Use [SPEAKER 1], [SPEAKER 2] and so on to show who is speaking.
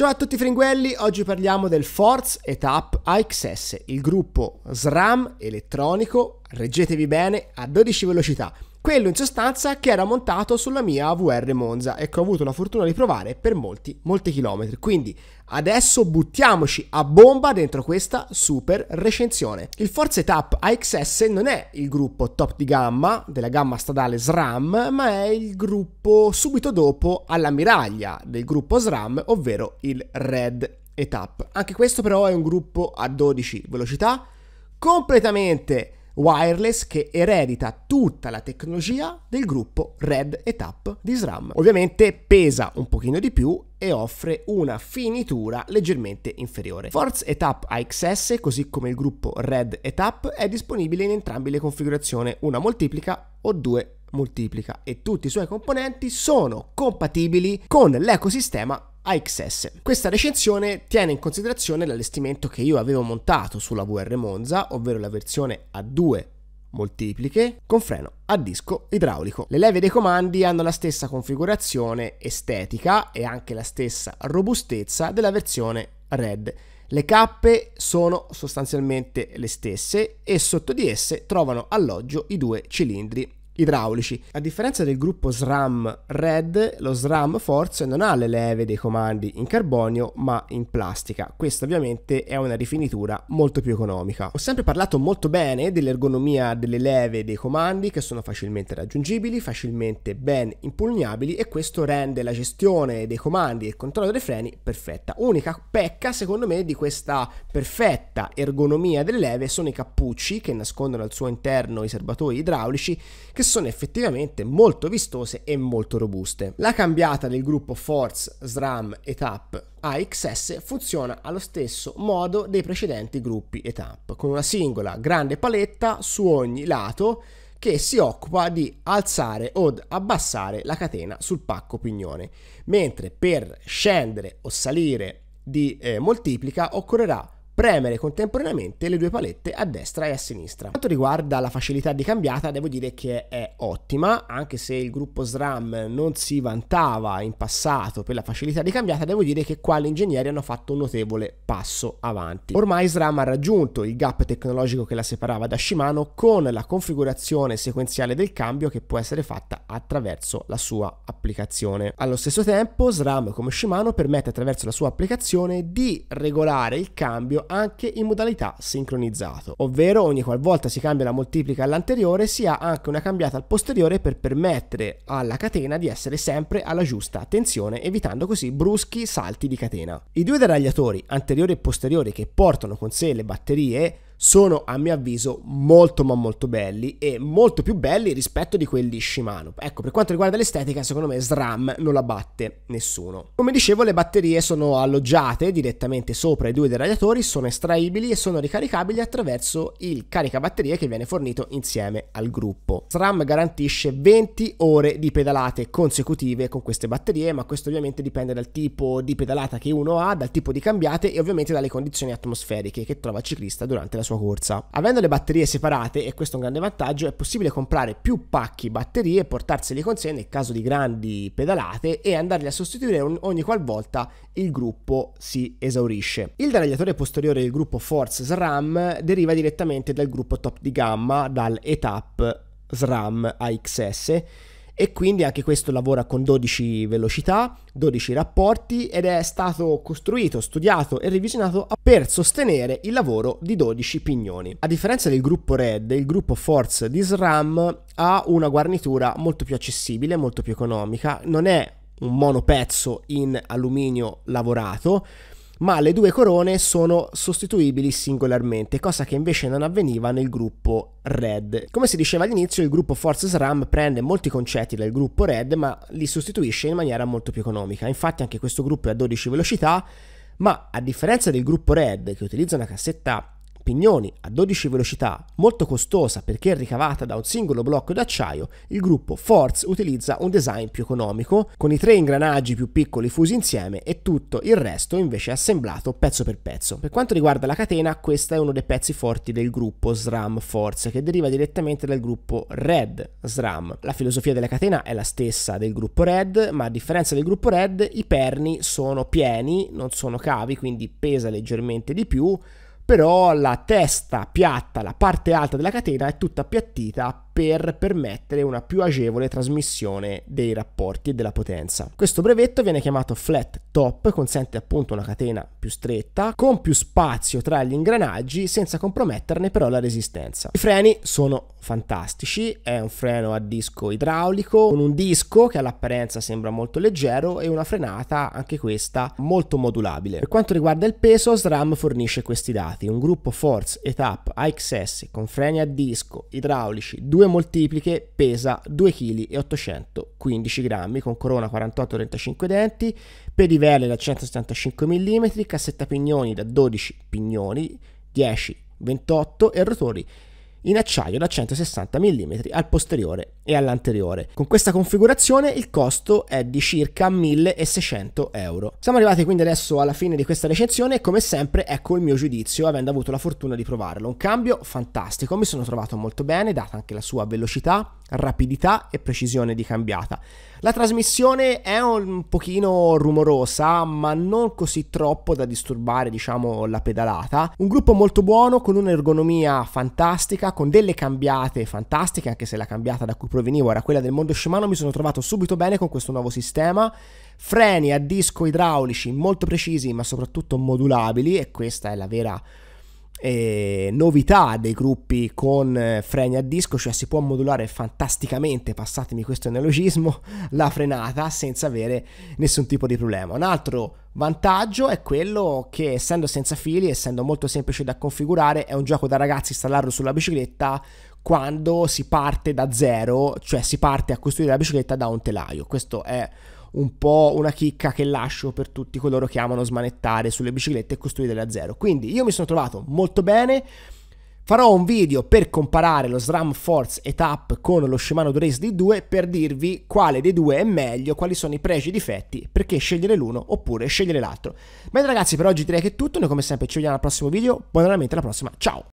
[SPEAKER 1] Ciao a tutti fringuelli, oggi parliamo del Force Etap AXS, il gruppo SRAM elettronico, reggetevi bene, a 12 velocità, quello in sostanza che era montato sulla mia AVR Monza e che ho avuto la fortuna di provare per molti, molti chilometri. Quindi adesso buttiamoci a bomba dentro questa super recensione. Il Forza Tap AXS non è il gruppo top di gamma della gamma stradale SRAM, ma è il gruppo subito dopo all'ammiraglia del gruppo SRAM, ovvero il Red Etap. Anche questo però è un gruppo a 12 velocità completamente wireless che eredita tutta la tecnologia del gruppo Red Etap di SRAM. Ovviamente pesa un pochino di più e offre una finitura leggermente inferiore. Force Etap AXS, così come il gruppo Red Etap, è disponibile in entrambe le configurazioni, una moltiplica o due moltiplica e tutti i suoi componenti sono compatibili con l'ecosistema AXS. Questa recensione tiene in considerazione l'allestimento che io avevo montato sulla VR Monza, ovvero la versione a due moltipliche con freno a disco idraulico. Le leve dei comandi hanno la stessa configurazione estetica e anche la stessa robustezza della versione Red. Le cappe sono sostanzialmente le stesse e sotto di esse trovano alloggio i due cilindri idraulici. A differenza del gruppo SRAM Red, lo SRAM Force non ha le leve dei comandi in carbonio ma in plastica. Questa ovviamente è una rifinitura molto più economica. Ho sempre parlato molto bene dell'ergonomia delle leve dei comandi che sono facilmente raggiungibili, facilmente ben impugnabili e questo rende la gestione dei comandi e il controllo dei freni perfetta. Unica pecca secondo me di questa perfetta ergonomia delle leve sono i cappucci che nascondono al suo interno i serbatoi idraulici che sono effettivamente molto vistose e molto robuste. La cambiata del gruppo Force, SRAM e TAP AXS funziona allo stesso modo dei precedenti gruppi e TAP, con una singola grande paletta su ogni lato che si occupa di alzare o abbassare la catena sul pacco pignone, mentre per scendere o salire di eh, moltiplica occorrerà premere contemporaneamente le due palette a destra e a sinistra. quanto riguarda la facilità di cambiata, devo dire che è ottima, anche se il gruppo SRAM non si vantava in passato per la facilità di cambiata, devo dire che qua gli ingegneri hanno fatto un notevole passo avanti. Ormai SRAM ha raggiunto il gap tecnologico che la separava da Shimano con la configurazione sequenziale del cambio che può essere fatta attraverso la sua applicazione. Allo stesso tempo, SRAM come Shimano permette attraverso la sua applicazione di regolare il cambio anche in modalità sincronizzato, ovvero ogni qualvolta si cambia la moltiplica all'anteriore si ha anche una cambiata al posteriore per permettere alla catena di essere sempre alla giusta tensione, evitando così bruschi salti di catena. I due deragliatori, anteriore e posteriore, che portano con sé le batterie sono a mio avviso molto ma molto belli e molto più belli rispetto di quelli Shimano. Ecco, per quanto riguarda l'estetica, secondo me SRAM non la batte nessuno. Come dicevo, le batterie sono alloggiate direttamente sopra i due deragliatori, sono estraibili e sono ricaricabili attraverso il caricabatterie che viene fornito insieme al gruppo. SRAM garantisce 20 ore di pedalate consecutive con queste batterie, ma questo ovviamente dipende dal tipo di pedalata che uno ha, dal tipo di cambiate e ovviamente dalle condizioni atmosferiche che trova il ciclista durante la sua sua corsa. Avendo le batterie separate, e questo è un grande vantaggio, è possibile comprare più pacchi batterie, portarseli con sé nel caso di grandi pedalate e andarli a sostituire ogni qualvolta il gruppo si esaurisce. Il deragliatore posteriore del gruppo Force SRAM deriva direttamente dal gruppo top di gamma, dal ETAP SRAM AXS e quindi anche questo lavora con 12 velocità, 12 rapporti ed è stato costruito, studiato e revisionato per sostenere il lavoro di 12 pignoni. A differenza del gruppo Red, il gruppo Force di SRAM ha una guarnitura molto più accessibile, molto più economica, non è un monopezzo in alluminio lavorato, ma le due corone sono sostituibili singolarmente, cosa che invece non avveniva nel gruppo Red. Come si diceva all'inizio, il gruppo Forces RAM prende molti concetti dal gruppo Red, ma li sostituisce in maniera molto più economica. Infatti anche questo gruppo è a 12 velocità, ma a differenza del gruppo Red, che utilizza una cassetta pignoni a 12 velocità, molto costosa perché ricavata da un singolo blocco d'acciaio, il gruppo Force utilizza un design più economico, con i tre ingranaggi più piccoli fusi insieme e tutto il resto invece assemblato pezzo per pezzo. Per quanto riguarda la catena, questo è uno dei pezzi forti del gruppo SRAM Force, che deriva direttamente dal gruppo Red SRAM. La filosofia della catena è la stessa del gruppo Red, ma a differenza del gruppo Red, i perni sono pieni, non sono cavi, quindi pesa leggermente di più, però la testa piatta, la parte alta della catena è tutta appiattita per permettere una più agevole trasmissione dei rapporti e della potenza. Questo brevetto viene chiamato flat top, consente appunto una catena più stretta, con più spazio tra gli ingranaggi, senza comprometterne però la resistenza. I freni sono fantastici, è un freno a disco idraulico, con un disco che all'apparenza sembra molto leggero e una frenata, anche questa, molto modulabile. Per quanto riguarda il peso, SRAM fornisce questi dati, un gruppo Force Etap AXS con freni a disco, idraulici, due moltipliche pesa 2,815 kg con corona 48-35 denti, pedivelle da 175 mm, cassetta pignoni da 12 pignoni, 10, 28 e rotori in acciaio da 160 mm al posteriore e all'anteriore. Con questa configurazione il costo è di circa 1600 euro. Siamo arrivati quindi adesso alla fine di questa recensione e come sempre ecco il mio giudizio avendo avuto la fortuna di provarlo. Un cambio fantastico, mi sono trovato molto bene, data anche la sua velocità, rapidità e precisione di cambiata. La trasmissione è un pochino rumorosa, ma non così troppo da disturbare, diciamo, la pedalata. Un gruppo molto buono con un'ergonomia fantastica, con delle cambiate fantastiche, anche se la cambiata da cui provenivo era quella del mondo Shimano, mi sono trovato subito bene con questo nuovo sistema. Freni a disco idraulici molto precisi, ma soprattutto modulabili e questa è la vera eh, novità dei gruppi con eh, freni a disco, cioè si può modulare fantasticamente, passatemi questo analogismo, la frenata senza avere nessun tipo di problema. Un altro vantaggio è quello che essendo senza fili, essendo molto semplice da configurare, è un gioco da ragazzi installarlo sulla bicicletta quando si parte da zero, cioè si parte a costruire la bicicletta da un telaio. Questo è un po' una chicca che lascio per tutti coloro che amano smanettare sulle biciclette e costruire da zero. Quindi io mi sono trovato molto bene. Farò un video per comparare lo SRAM Force Etap con lo Shimano Race D2 per dirvi quale dei due è meglio, quali sono i pregi e i difetti, perché scegliere l'uno oppure scegliere l'altro. Bene ragazzi, per oggi direi che è tutto, noi come sempre ci vediamo al prossimo video, buon allenamento alla prossima, ciao!